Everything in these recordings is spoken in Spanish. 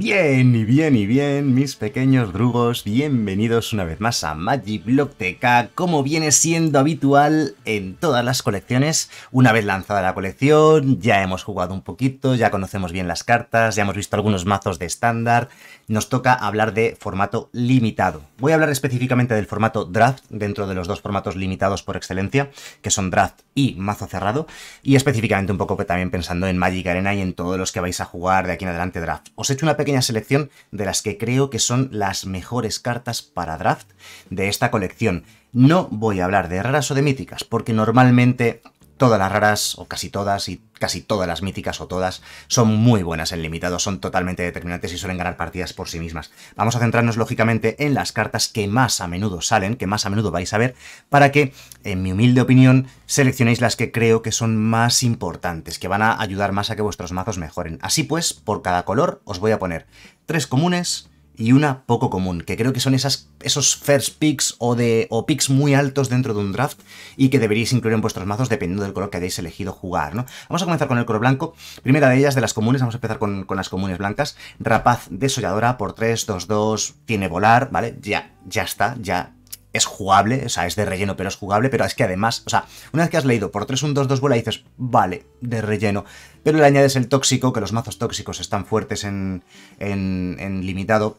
Bien y bien y bien, mis pequeños drugos, bienvenidos una vez más a Magic Block TK, como viene siendo habitual en todas las colecciones. Una vez lanzada la colección, ya hemos jugado un poquito, ya conocemos bien las cartas, ya hemos visto algunos mazos de estándar, nos toca hablar de formato limitado. Voy a hablar específicamente del formato draft, dentro de los dos formatos limitados por excelencia, que son draft y mazo cerrado, y específicamente un poco también pensando en Magic Arena y en todos los que vais a jugar de aquí en adelante draft. Os he hecho una pequeña selección de las que creo que son las mejores cartas para draft de esta colección. No voy a hablar de raras o de míticas, porque normalmente todas las raras, o casi todas, y casi todas las míticas o todas, son muy buenas en limitado, son totalmente determinantes y suelen ganar partidas por sí mismas. Vamos a centrarnos lógicamente en las cartas que más a menudo salen, que más a menudo vais a ver, para que, en mi humilde opinión, seleccionéis las que creo que son más importantes, que van a ayudar más a que vuestros mazos mejoren. Así pues, por cada color os voy a poner tres comunes, y una poco común, que creo que son esas, esos first picks o, de, o picks muy altos dentro de un draft y que deberíais incluir en vuestros mazos dependiendo del color que hayáis elegido jugar, ¿no? Vamos a comenzar con el color blanco. Primera de ellas, de las comunes, vamos a empezar con, las comunes blancas. Rapaz desolladora por 3, 2, 2, tiene volar, ¿vale? Ya, ya está, ya es jugable, o sea, es de relleno, pero es jugable, pero es que además, o sea, una vez que has leído por 3, 1, 2, 2 bola, dices, vale, de relleno, pero le añades el tóxico, que los mazos tóxicos están fuertes en, en limitado,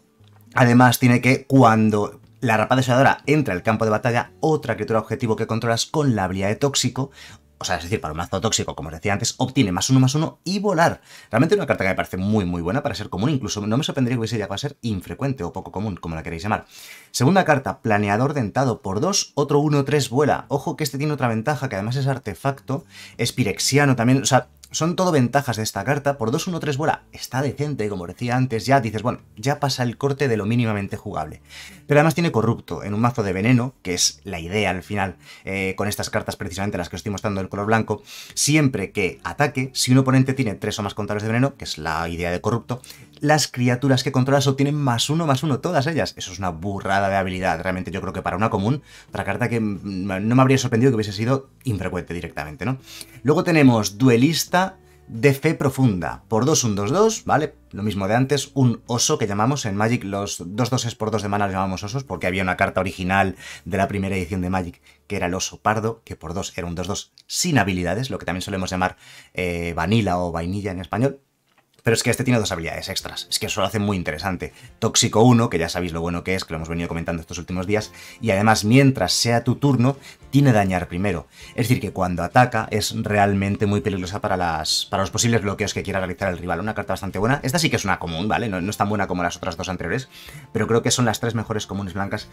Además, tiene que cuando la rapa desoladora entra al campo de batalla, otra criatura objetivo que controlas con la habilidad de tóxico, o sea, es decir, para un mazo tóxico, como os decía antes, obtiene más uno, más uno y volar. Realmente una carta que me parece muy, muy buena para ser común, incluso no me sorprendería que hubiese llegado a ser infrecuente o poco común, como la queréis llamar. Segunda carta, Planeador Dentado por 2, otro 1-3 vuela. Ojo que este tiene otra ventaja, que además es artefacto, espirexiano también, o sea, son todo ventajas de esta carta. Por 2-1-3 bola está decente, como decía antes, ya dices, bueno, ya pasa el corte de lo mínimamente jugable. Pero además tiene corrupto en un mazo de veneno, que es la idea al final, eh, con estas cartas precisamente las que os estoy mostrando en color blanco. Siempre que ataque, si un oponente tiene tres o más contadores de veneno, que es la idea de corrupto, las criaturas que controlas obtienen más uno, más uno, todas ellas. Eso es una burrada de habilidad, realmente yo creo que para una común, otra carta que mm, no me habría sorprendido que hubiese sido infrecuente directamente, ¿no? Luego tenemos Duelista de Fe Profunda, por 2, un 2-2, ¿vale? Lo mismo de antes, un oso que llamamos en Magic, los 2 2 por 2 de mana los llamamos osos, porque había una carta original de la primera edición de Magic, que era el oso pardo, que por dos era un 2-2 sin habilidades, lo que también solemos llamar eh, vanilla o vainilla en español, pero es que este tiene dos habilidades extras, es que eso lo hace muy interesante. Tóxico 1, que ya sabéis lo bueno que es, que lo hemos venido comentando estos últimos días, y además mientras sea tu turno, tiene dañar primero. Es decir, que cuando ataca es realmente muy peligrosa para, las, para los posibles bloqueos que quiera realizar el rival. Una carta bastante buena. Esta sí que es una común, ¿vale? No, no es tan buena como las otras dos anteriores, pero creo que son las tres mejores comunes blancas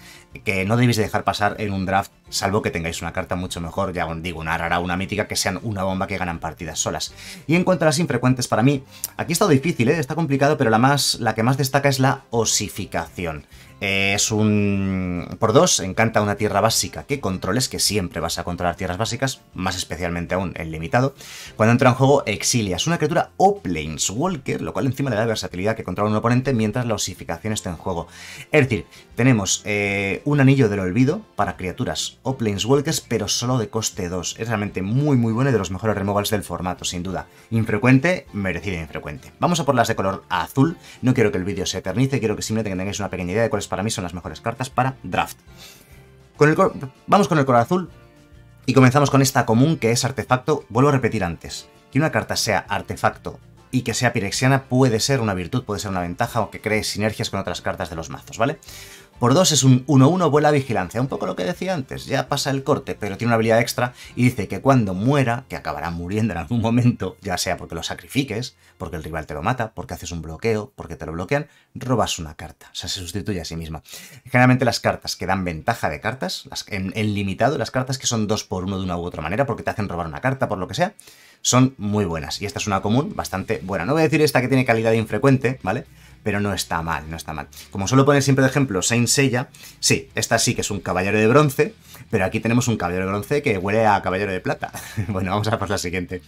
que no debéis dejar pasar en un draft Salvo que tengáis una carta mucho mejor, ya digo, una rara, una mítica, que sean una bomba que ganan partidas solas. Y en cuanto a las infrecuentes, para mí, aquí ha estado difícil, ¿eh? está complicado, pero la, más, la que más destaca es la osificación es un... Por dos, encanta una tierra básica que controles, que siempre vas a controlar tierras básicas, más especialmente aún el limitado. Cuando entra en juego, exilias una criatura o Planeswalker, lo cual encima le da versatilidad que controla un oponente mientras la osificación esté en juego. Es decir, tenemos eh, un anillo del olvido para criaturas o Planeswalkers, pero solo de coste 2. Es realmente muy muy bueno y de los mejores removals del formato, sin duda. Infrecuente, merecido infrecuente. Vamos a por las de color azul. No quiero que el vídeo se eternice, quiero que simplemente tengáis una pequeña idea de cuáles pues para mí son las mejores cartas para draft. Vamos con el color azul y comenzamos con esta común que es artefacto. Vuelvo a repetir antes, que una carta sea artefacto y que sea pirexiana puede ser una virtud, puede ser una ventaja o que cree sinergias con otras cartas de los mazos, ¿vale? Por 2 es un 1-1 vuela vigilancia, un poco lo que decía antes, ya pasa el corte, pero tiene una habilidad extra y dice que cuando muera, que acabará muriendo en algún momento, ya sea porque lo sacrifiques, porque el rival te lo mata, porque haces un bloqueo, porque te lo bloquean, robas una carta, o sea, se sustituye a sí misma. Generalmente las cartas que dan ventaja de cartas, las, en, limitado, las cartas que son 2 por 1 de una u otra manera, porque te hacen robar una carta, por lo que sea, son muy buenas. Y esta es una común, bastante buena. No voy a decir esta que tiene calidad infrecuente, ¿vale? pero no está mal, no está mal. Como suelo poner siempre de ejemplo Saint Seiya, sí, esta sí que es un caballero de bronce, pero aquí tenemos un caballero de bronce que huele a caballero de plata. bueno, vamos a por la siguiente.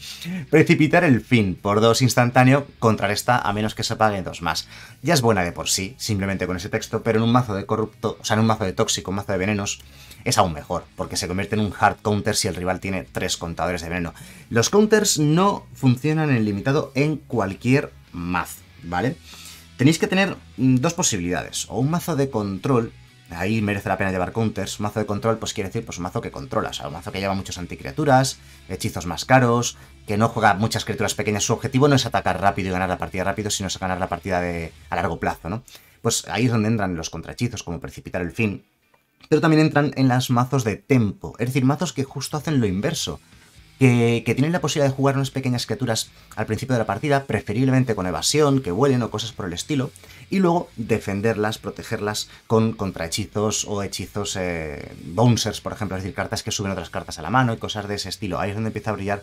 Precipitar el fin por dos instantáneo esta a menos que se pague dos más. Ya es buena de por sí, simplemente con ese texto, pero en un mazo de corrupto, o sea, en un mazo de tóxico, un mazo de venenos, es aún mejor, porque se convierte en un hard counter si el rival tiene tres contadores de veneno. Los counters no funcionan en limitado en cualquier mazo, ¿vale? Tenéis que tener mm, dos posibilidades, o un mazo de control, ahí merece la pena llevar counters, mazo de control pues quiere decir pues un mazo que controla, o sea, un mazo que lleva muchos anticriaturas, hechizos más caros, que no juega muchas criaturas pequeñas, su objetivo no es atacar rápido y ganar la partida rápido, sino es ganar la partida de, a largo plazo, ¿no? Pues ahí es donde entran los contrahechizos, como precipitar el fin, pero también entran en las mazos de tempo, es decir, mazos que justo hacen lo inverso, que, tienen la posibilidad de jugar unas pequeñas criaturas al principio de la partida, preferiblemente con evasión, que vuelen o cosas por el estilo, y luego defenderlas, protegerlas con contrahechizos o hechizos eh, bouncers, por ejemplo, es decir, cartas que suben otras cartas a la mano y cosas de ese estilo. Ahí es donde empieza a brillar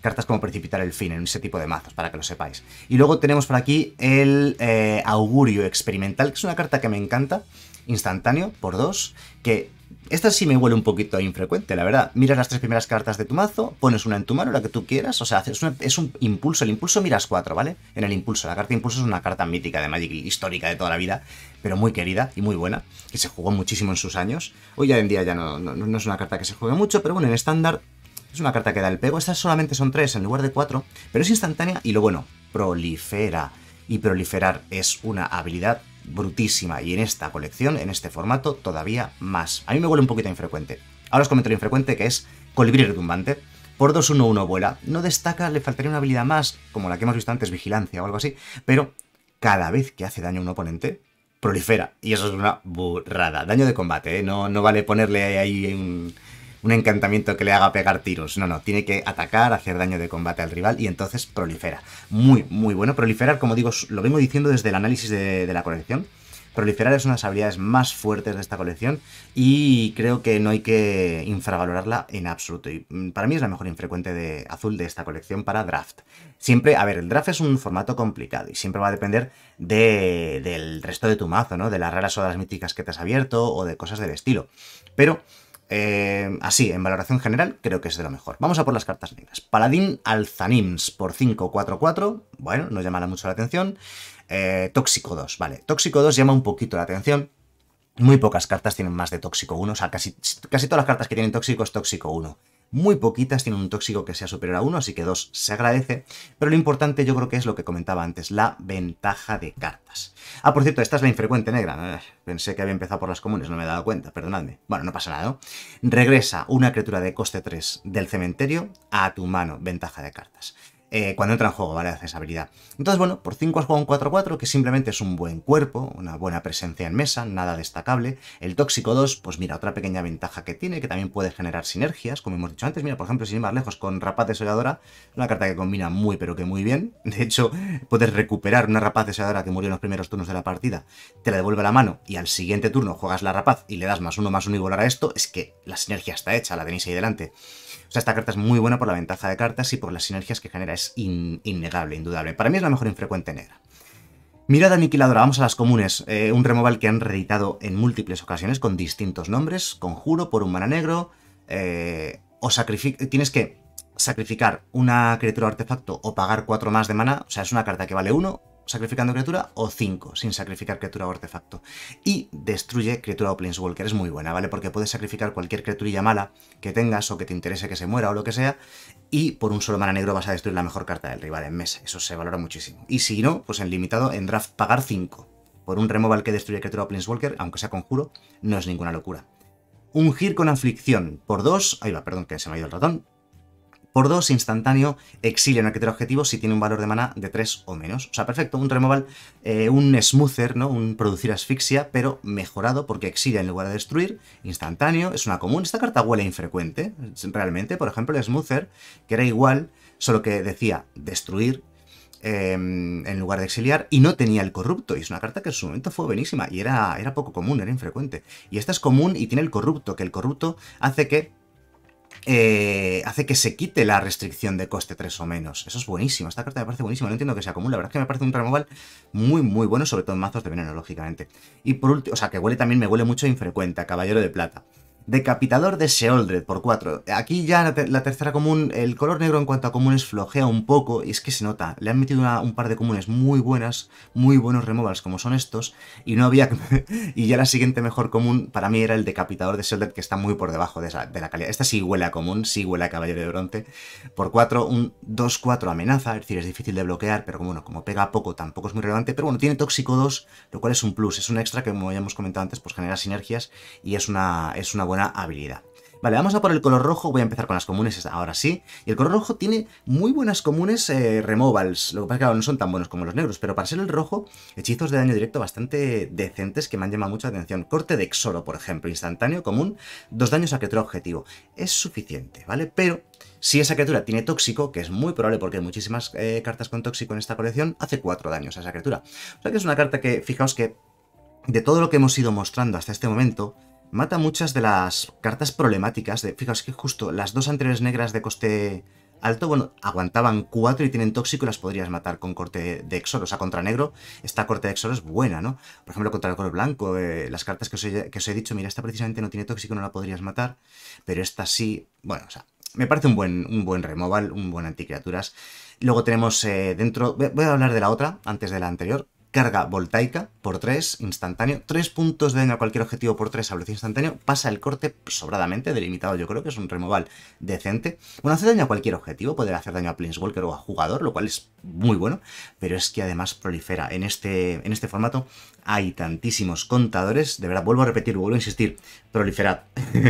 cartas como precipitar el fin en ese tipo de mazos, para que lo sepáis. Y luego tenemos por aquí el eh, augurio experimental, que es una carta que me encanta, instantáneo, por dos, que esta sí me huele un poquito infrecuente, la verdad. Miras las tres primeras cartas de tu mazo, pones una en tu mano, la que tú quieras, o sea, es un impulso, el impulso miras cuatro, ¿vale? En el impulso, la carta impulso es una carta mítica de Magic histórica de toda la vida, pero muy querida y muy buena, que se jugó muchísimo en sus años. Hoy en día ya no, es una carta que se juegue mucho, pero bueno, en estándar es una carta que da el pego. Estas solamente son tres en lugar de cuatro, pero es instantánea y lo bueno, prolifera. Y proliferar es una habilidad brutísima y en esta colección, en este formato, todavía más. A mí me huele un poquito infrecuente. Ahora os comento lo infrecuente que es colibrí retumbante. Por 2-1-1 vuela. No destaca, le faltaría una habilidad más, como la que hemos visto antes, vigilancia o algo así, pero cada vez que hace daño a un oponente, prolifera. Y eso es una burrada. Daño de combate, ¿eh? no, no vale ponerle ahí un un encantamiento que le haga pegar tiros. No, no, tiene que atacar, hacer daño de combate al rival y entonces prolifera. Muy, muy bueno. Proliferar, como digo, lo vengo diciendo desde el análisis de, la colección. Proliferar es una de las habilidades más fuertes de esta colección y creo que no hay que infravalorarla en absoluto. Y mm, para mí es la mejor infrecuente de azul de esta colección para draft. Siempre, a ver, el draft es un formato complicado y siempre va a depender de, del resto de tu mazo, ¿no? De las raras o de las míticas que te has abierto o de cosas del estilo. Pero eh, así, en valoración general, creo que es de lo mejor. Vamos a por las cartas negras. Paladín Alzanims por 5-4-4. Bueno, no llamará mucho la atención. Eh, tóxico 2, vale. Tóxico 2 llama un poquito la atención. Muy pocas cartas tienen más de tóxico 1. O sea, casi, casi todas las cartas que tienen tóxico es tóxico 1 muy poquitas tienen un tóxico que sea superior a 1, así que 2 se agradece, pero lo importante yo creo que es lo que comentaba antes, la ventaja de cartas. Ah, por cierto, esta es la infrecuente negra, pensé que había empezado por las comunes, no me he dado cuenta, perdonadme. Bueno, no pasa nada, Regresa una criatura de coste 3 del cementerio a tu mano, ventaja de cartas. Eh, cuando entra en juego, ¿vale? Hace esa habilidad. Entonces, bueno, por 5 has jugado un 4-4, que simplemente es un buen cuerpo, una buena presencia en mesa, nada destacable. El tóxico 2, pues mira, otra pequeña ventaja que tiene, que también puede generar sinergias, como hemos dicho antes. Mira, por ejemplo, sin ir más lejos, con Rapaz desoladora una carta que combina muy, pero que muy bien. De hecho, puedes recuperar una Rapaz desoladora que murió en los primeros turnos de la partida, te la devuelve a la mano y al siguiente turno juegas la Rapaz y le das más uno, más uno y volar a esto. Es que la sinergia está hecha, la tenéis ahí delante. O sea, esta carta es muy buena por la ventaja de cartas y por las sinergias que genera. Es innegable, indudable. Para mí es la mejor infrecuente negra. Mirada aniquiladora, vamos a las comunes. Eh, un removal que han reeditado en múltiples ocasiones con distintos nombres. Conjuro por un mana negro. Eh, o tienes que sacrificar una criatura o artefacto o pagar 4 más de mana. O sea, es una carta que vale 1 sacrificando criatura o 5 sin sacrificar criatura o artefacto. Y destruye criatura o planeswalker. Es muy buena, ¿vale? Porque puedes sacrificar cualquier criaturilla mala que tengas o que te interese que se muera o lo que sea. Y por un solo mana negro vas a destruir la mejor carta del rival en mesa. Eso se valora muchísimo. Y si no, pues en limitado, en draft pagar 5. Por un removal que destruye criatura o planeswalker, aunque sea conjuro, no es ninguna locura. Ungir con aflicción por 2. Ahí va, perdón que se me ha ido el ratón. Por 2 instantáneo, exilia a criatura objetivo si tiene un valor de mana de 3 o menos. O sea, perfecto, un removal, eh, un smoother, ¿no? Un producir asfixia, pero mejorado porque exilia en lugar de destruir, instantáneo, es una común. Esta carta huele infrecuente, realmente. Por ejemplo, el smoother, que era igual, solo que decía destruir em, en lugar de exiliar, y no tenía el corrupto. Y es una carta que en su momento fue buenísima y era, era poco común, era infrecuente. Y esta es común y tiene el corrupto, que el corrupto hace que eh, hace que se quite la restricción de coste 3 o menos. Eso es buenísimo. Esta carta me parece buenísima. No entiendo que se acumule. La verdad es que me parece un removal muy, muy bueno, sobre todo en mazos de veneno, lógicamente. Y por último, o sea, que huele también, me huele mucho infrecuente, Caballero de Plata. Decapitador de Seoldred por 4. Aquí ya la, tercera común, el color negro en cuanto a comunes flojea un poco y es que se nota. Le han metido un par de comunes muy buenas, muy buenos removals como son estos y no había... y ya la siguiente mejor común para mí era el Decapitador de Seoldred que está muy por debajo de, la calidad. Esta sí huele a común, sí huele a Caballero de Bronce. Por 4, un 2-4 amenaza, es decir, es difícil de bloquear, pero bueno, como pega poco tampoco es muy relevante, pero bueno, tiene Tóxico 2, lo cual es un plus, es un extra que como ya hemos comentado antes, pues genera sinergias y es una, es una buena habilidad. Vale, vamos a por el color rojo, voy a empezar con las comunes ahora sí. Y el color rojo tiene muy buenas comunes eh, removals, lo que pasa es que claro, no son tan buenos como los negros, pero para ser el rojo, hechizos de daño directo bastante decentes que me han llamado mucha atención. Corte de exoro, por ejemplo, instantáneo, común, dos daños a criatura objetivo. Es suficiente, ¿vale? Pero si esa criatura tiene tóxico, que es muy probable porque hay muchísimas eh, cartas con tóxico en esta colección, hace cuatro daños a esa criatura. O sea que es una carta que, fijaos que, de todo lo que hemos ido mostrando hasta este momento, mata muchas de las cartas problemáticas. De, fijaos que justo las dos anteriores negras de coste alto, bueno, aguantaban cuatro y tienen tóxico y las podrías matar con corte de exor O sea, contra negro, esta corte de exor es buena, ¿no? Por ejemplo, contra el color blanco, eh, las cartas que os, he, que he, dicho, mira, esta precisamente no tiene tóxico, no la podrías matar, pero esta sí, bueno, o sea, me parece un buen, un buen removal, un buen anticriaturas. Luego tenemos eh, dentro, voy a hablar de la otra, antes de la anterior, carga voltaica por 3, instantáneo, 3 puntos de daño a cualquier objetivo por 3 a velocidad instantáneo, pasa el corte sobradamente, delimitado yo creo que es un removal decente. Bueno, hace daño a cualquier objetivo, poder hacer daño a Planeswalker o a jugador, lo cual es muy bueno, pero es que además prolifera. En este, en este formato hay tantísimos contadores, de verdad, vuelvo a repetir, vuelvo a insistir, proliferad,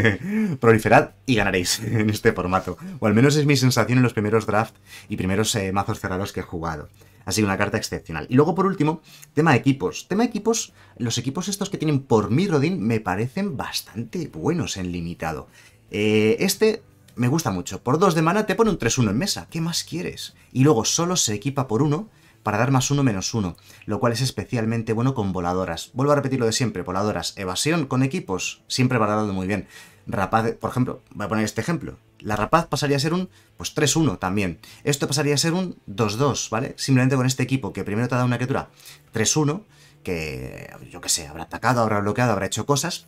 proliferad y ganaréis en este formato, o al menos es mi sensación en los primeros draft y primeros eh, mazos cerrados que he jugado. Así sido una carta excepcional. Y luego, por último, tema de equipos. Tema de equipos, los equipos estos que tienen por mi rodín me parecen bastante buenos en limitado. Eh, este me gusta mucho. Por dos de mana te pone un 3-1 en mesa. ¿Qué más quieres? Y luego solo se equipa por uno para dar más uno menos 1, lo cual es especialmente bueno con voladoras. Vuelvo a repetir lo de siempre, voladoras, evasión con equipos, siempre dando muy bien. Rapaz, por ejemplo, voy a poner este ejemplo la rapaz pasaría a ser un pues 3-1 también. Esto pasaría a ser un 2-2, ¿vale? Simplemente con este equipo, que primero te ha dado una criatura 3-1, que yo qué sé, habrá atacado, habrá bloqueado, habrá hecho cosas,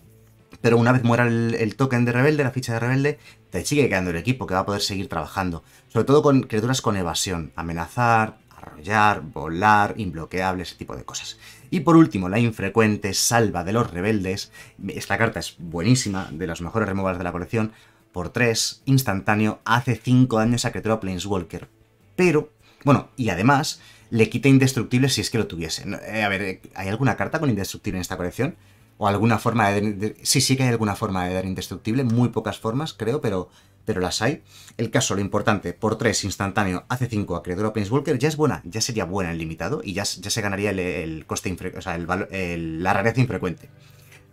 pero una vez muera el, token de rebelde, la ficha de rebelde, te sigue quedando el equipo que va a poder seguir trabajando. Sobre todo con criaturas con evasión, amenazar, arrollar, volar, imbloqueable, ese tipo de cosas. Y por último, la infrecuente salva de los rebeldes. Esta carta es buenísima, de las mejores removables de la colección, por 3 instantáneo hace 5 años a criatura Planeswalker. Pero, bueno, y además le quita indestructible si es que lo tuviese. Eh, a ver, eh, ¿hay alguna carta con indestructible en esta colección? ¿O alguna forma de, Sí, sí que hay alguna forma de dar indestructible, muy pocas formas creo, pero, pero las hay. El caso, lo importante, por 3 instantáneo hace 5 a criatura Planeswalker ya es buena, ya sería buena el limitado y ya, ya se ganaría el, el coste, o sea, la rareza infrecuente.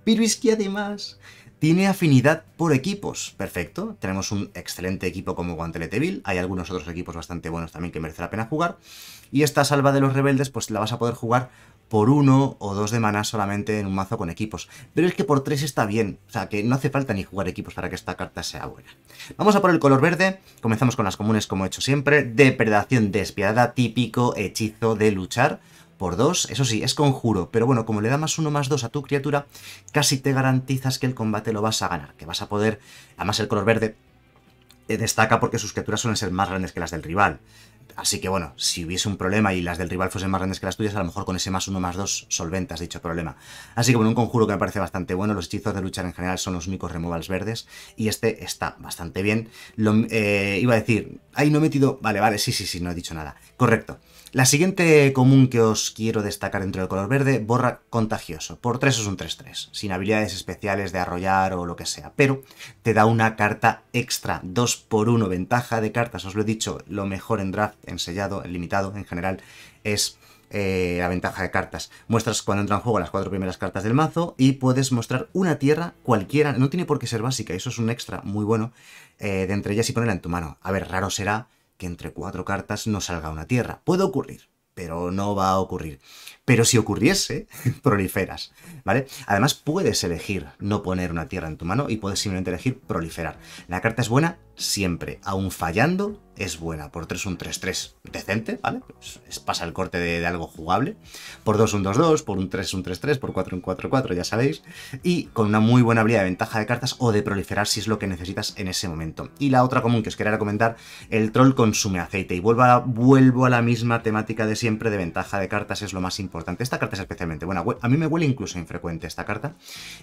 Pero es que además tiene afinidad por equipos, perfecto. Tenemos un excelente equipo como Guanteleteville, hay algunos otros equipos bastante buenos también que merece la pena jugar. Y esta salva de los rebeldes, pues la vas a poder jugar por uno o dos de maná solamente en un mazo con equipos. Pero es que por tres está bien, o sea que no hace falta ni jugar equipos para que esta carta sea buena. Vamos a por el color verde, comenzamos con las comunes como he hecho siempre. Depredación despiadada, típico hechizo de luchar por 2, eso sí, es conjuro, pero bueno, como le da más 1 más 2 a tu criatura, casi te garantizas que el combate lo vas a ganar, que vas a poder, además el color verde eh, destaca porque sus criaturas suelen ser más grandes que las del rival. Así que bueno, si hubiese un problema y las del rival fuesen más grandes que las tuyas, a lo mejor con ese más uno más dos solventas dicho problema. Así que bueno, un conjuro que me parece bastante bueno. Los hechizos de luchar en general son los únicos removals verdes y este está bastante bien. Lo, eh, iba a decir, ahí no he metido... Vale, vale, sí, sí, sí, no he dicho nada. Correcto. La siguiente común que os quiero destacar dentro del color verde, borra contagioso. Por 3 es un 3-3, sin habilidades especiales de arrollar o lo que sea, pero te da una carta extra, 2 por 1 ventaja de cartas. Os lo he dicho, lo mejor en draft, en sellado, en limitado, en general, es eh, la ventaja de cartas. Muestras cuando entran en juego las cuatro primeras cartas del mazo y puedes mostrar una tierra cualquiera, no tiene por qué ser básica, eso es un extra muy bueno, eh, de entre ellas y ponerla en tu mano. A ver, raro será que entre cuatro cartas no salga una tierra. Puede ocurrir, pero no va a ocurrir. Pero si ocurriese, proliferas, ¿vale? Además, puedes elegir no poner una tierra en tu mano y puedes simplemente elegir proliferar. La carta es buena siempre, aún fallando, es buena. Por 3 un 3-3 decente, ¿vale? Pues pasa el corte de, algo jugable. Por 2 un 2-2, por un 3 un 3-3, por 4 un 4-4, ya sabéis. Y con una muy buena habilidad de ventaja de cartas o de proliferar si es lo que necesitas en ese momento. Y la otra común que os quería recomendar, el troll consume aceite. Y vuelvo a, vuelvo a la misma temática de siempre de ventaja de cartas, es lo más importante. Esta carta es especialmente buena. A mí me huele incluso infrecuente esta carta.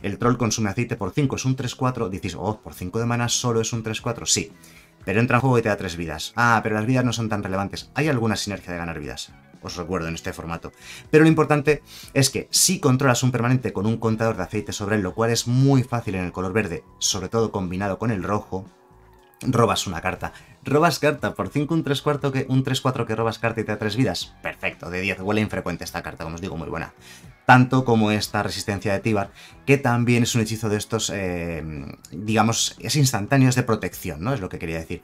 El troll consume aceite por 5 es un 3-4. Decís, oh, por 5 de mana solo es un 3-4. Sí, pero entra en juego y te da tres vidas. Ah, pero las vidas no son tan relevantes. Hay alguna sinergia de ganar vidas. Os recuerdo en este formato. Pero lo importante es que si controlas un permanente con un contador de aceite sobre él, lo cual es muy fácil en el color verde, sobre todo combinado con el rojo, robas una carta. Robas carta, por 5 un 3 cuarto que un 4 que robas carta y te da 3 vidas. Perfecto, de 10. Huele infrecuente esta carta, como os digo, muy buena. Tanto como esta resistencia de Tibar, que también es un hechizo de estos, eh, digamos, es instantáneo, es de protección, ¿no? Es lo que quería decir.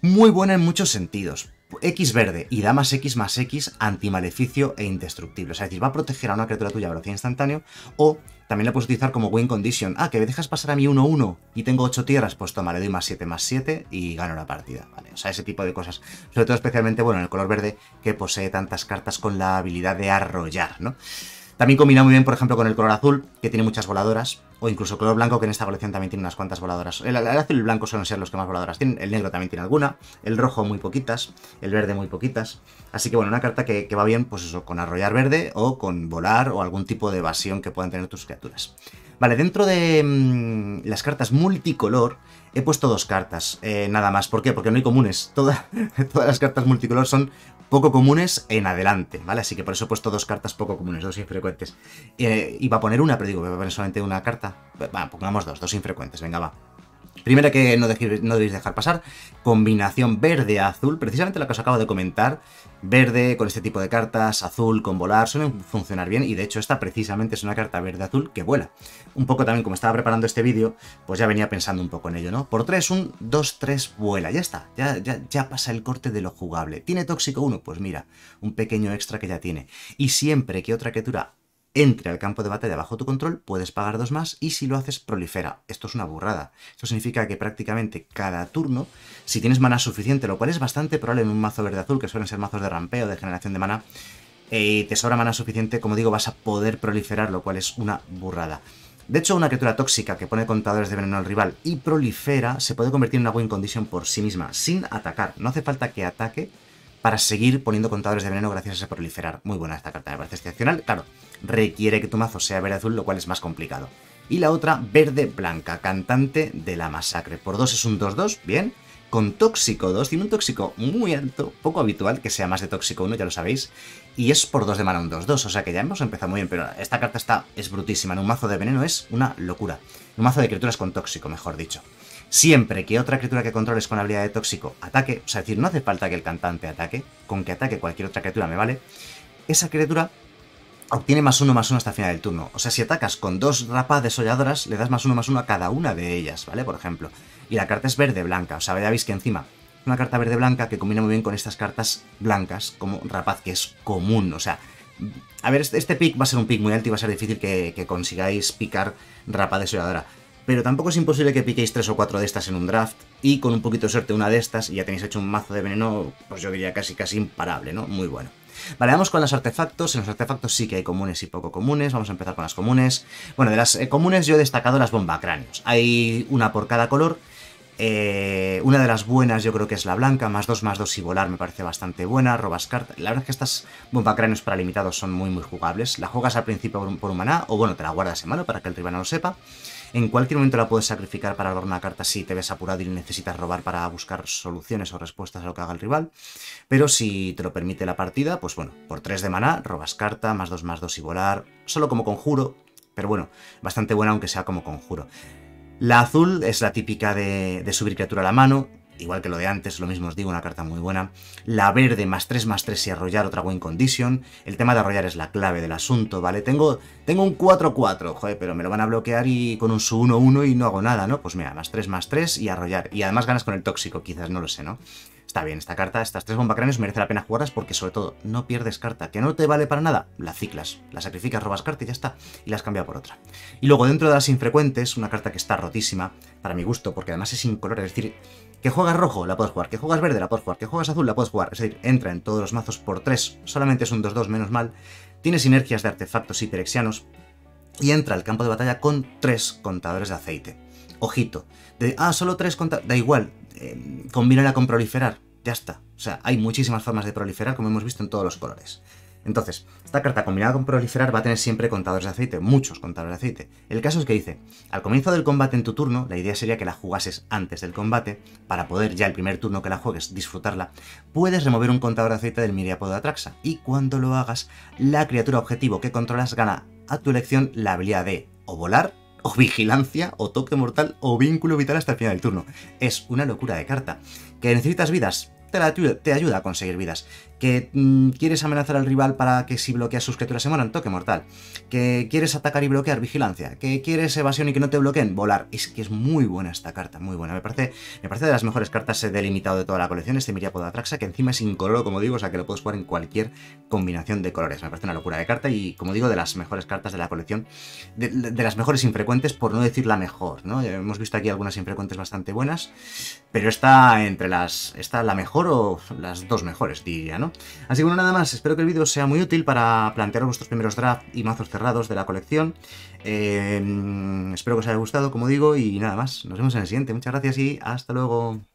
Muy buena en muchos sentidos, X verde y da más X más X antimaleficio e indestructible. O sea, es decir, va a proteger a una criatura tuya a velocidad instantánea o también la puedes utilizar como win condition. Ah, que me dejas pasar a mí 1-1 y tengo 8 tierras, pues toma, le doy más 7 más 7 y gano la partida. ¿vale? O sea, ese tipo de cosas. Sobre todo especialmente, bueno, en el color verde que posee tantas cartas con la habilidad de arrollar, ¿no? También combina muy bien, por ejemplo, con el color azul, que tiene muchas voladoras, o incluso color blanco, que en esta colección también tiene unas cuantas voladoras. El, azul y el blanco suelen ser los que más voladoras tienen, el negro también tiene alguna, el rojo muy poquitas, el verde muy poquitas. Así que bueno, una carta que, va bien, pues eso, con arrollar verde o con volar o algún tipo de evasión que puedan tener tus criaturas. Vale, dentro de mm, las cartas multicolor, he puesto dos cartas, eh, nada más. ¿Por qué? Porque no hay comunes. todas las cartas multicolor son poco comunes en adelante, ¿vale? Así que por eso he puesto dos cartas poco comunes, dos infrecuentes. Eh, iba a poner una, pero digo, ¿va a poner solamente una carta. Bueno, pongamos dos, dos infrecuentes, venga, va. Primera que no, debéis dejar pasar, combinación verde-azul, precisamente la que os acabo de comentar, verde con este tipo de cartas, azul con volar, suelen funcionar bien y de hecho esta precisamente es una carta verde-azul que vuela. Un poco también como estaba preparando este vídeo, pues ya venía pensando un poco en ello, ¿no? Por 3, un 2-3 vuela, ya está, ya, ya, ya pasa el corte de lo jugable. ¿Tiene tóxico 1? Pues mira, un pequeño extra que ya tiene. Y siempre que otra criatura entre al campo de batalla bajo tu control, puedes pagar dos más y si lo haces prolifera. Esto es una burrada. Esto significa que prácticamente cada turno, si tienes mana suficiente, lo cual es bastante probable en un mazo verde-azul, que suelen ser mazos de rampeo, de generación de mana, eh, y te sobra mana suficiente, como digo, vas a poder proliferar, lo cual es una burrada. De hecho, una criatura tóxica que pone contadores de veneno al rival y prolifera se puede convertir en una win condition por sí misma, sin atacar. No hace falta que ataque para seguir poniendo contadores de veneno gracias a proliferar. Muy buena esta carta, me parece excepcional. Claro, requiere que tu mazo sea verde azul, lo cual es más complicado. Y la otra, verde blanca, cantante de la masacre. Por 2 es un 2-2, bien. Con tóxico 2, tiene un tóxico muy alto, poco habitual, que sea más de tóxico 1, ya lo sabéis. Y es por 2 de mana un 2-2, o sea que ya hemos empezado muy bien, pero esta carta está, es brutísima. En un mazo de veneno es una locura. Un mazo de criaturas con tóxico, mejor dicho siempre que otra criatura que controles con habilidad de tóxico ataque, o sea, es decir, no hace falta que el cantante ataque, con que ataque cualquier otra criatura me vale, esa criatura obtiene más uno más uno hasta el final del turno. O sea, si atacas con dos rapas desolladoras, le das más uno más uno a cada una de ellas, ¿vale? Por ejemplo. Y la carta es verde-blanca, o sea, ya veis que encima una carta verde-blanca que combina muy bien con estas cartas blancas, como rapaz, que es común, o sea... A ver, este, este, pick va a ser un pick muy alto y va a ser difícil que, que consigáis picar rapa desolladora pero tampoco es imposible que piquéis tres o cuatro de estas en un draft, y con un poquito de suerte una de estas, y ya tenéis hecho un mazo de veneno, pues yo diría casi casi imparable, ¿no? Muy bueno. Vale, vamos con los artefactos. En los artefactos sí que hay comunes y poco comunes. Vamos a empezar con las comunes. Bueno, de las eh, comunes yo he destacado las bombacráneos. Hay una por cada color eh, una de las buenas yo creo que es la blanca, más 2, más 2 y volar me parece bastante buena, robas carta La verdad es que estas bombacráneos para limitados son muy muy jugables. La juegas al principio por, por un maná, o bueno, te la guardas en mano para que el rival no lo sepa. En cualquier momento la puedes sacrificar para robar una carta si te ves apurado y necesitas robar para buscar soluciones o respuestas a lo que haga el rival. Pero si te lo permite la partida, pues bueno, por 3 de maná, robas carta, más 2, más 2 y volar, solo como conjuro, pero bueno, bastante buena aunque sea como conjuro. La azul es la típica de, subir criatura a la mano, igual que lo de antes, lo mismo os digo, una carta muy buena. La verde, más 3, más 3 y arrollar otra win condition. El tema de arrollar es la clave del asunto, ¿vale? Tengo, tengo un 4-4, joder, pero me lo van a bloquear y con un su 1-1 y no hago nada, ¿no? Pues mira, más 3, más 3 y arrollar. Y además ganas con el tóxico, quizás, no lo sé, ¿no? Está bien, esta carta, estas tres bombacráneos merece la pena jugarlas porque sobre todo no pierdes carta. Que no te vale para nada, la ciclas, la sacrificas, robas carta y ya está, y la has por otra. Y luego dentro de las infrecuentes, una carta que está rotísima, para mi gusto, porque además es sin color, es decir, que juegas rojo, la puedes jugar, que juegas verde, la puedes jugar, que juegas azul, la puedes jugar, es decir, entra en todos los mazos por tres, solamente es un 2-2 menos mal, tiene sinergias de artefactos hiperexianos, y entra al campo de batalla con tres contadores de aceite. Ojito, de, ah, solo tres contadores, da igual, eh, em, combínala con proliferar. Ya está. O sea, hay muchísimas formas de proliferar, como hemos visto en todos los colores. Entonces, esta carta combinada con proliferar va a tener siempre contadores de aceite, muchos contadores de aceite. El caso es que dice, al comienzo del combate en tu turno, la idea sería que la jugases antes del combate, para poder ya el primer turno que la juegues disfrutarla, puedes remover un contador de aceite del miriapodo de Atraxa, y cuando lo hagas, la criatura objetivo que controlas gana a tu elección la habilidad de o volar o vigilancia, o toque mortal, o vínculo vital hasta el final del turno. Es una locura de carta. ¿Que necesitas vidas? te, ayuda a conseguir vidas. Que mm, quieres amenazar al rival para que si bloqueas sus criaturas se mueran, toque mortal. Que quieres atacar y bloquear, vigilancia. Que quieres evasión y que no te bloqueen, volar. Es que es muy buena esta carta, muy buena. Me parece, me parece de las mejores cartas eh, delimitado de toda la colección, este Miriapo de Atraxa, que encima es incoloro, como digo, o sea que lo puedes jugar en cualquier combinación de colores. Me parece una locura de carta y, como digo, de las mejores cartas de la colección. De, las mejores infrecuentes, por no decir la mejor, ¿no? hemos visto aquí algunas infrecuentes bastante buenas, pero está entre las... está la mejor o las dos mejores, diría, ¿no? Así que bueno, nada más, espero que el vídeo sea muy útil para plantear vuestros primeros draft y mazos cerrados de la colección. Eh, espero que os haya gustado, como digo, y nada más. Nos vemos en el siguiente. Muchas gracias y hasta luego.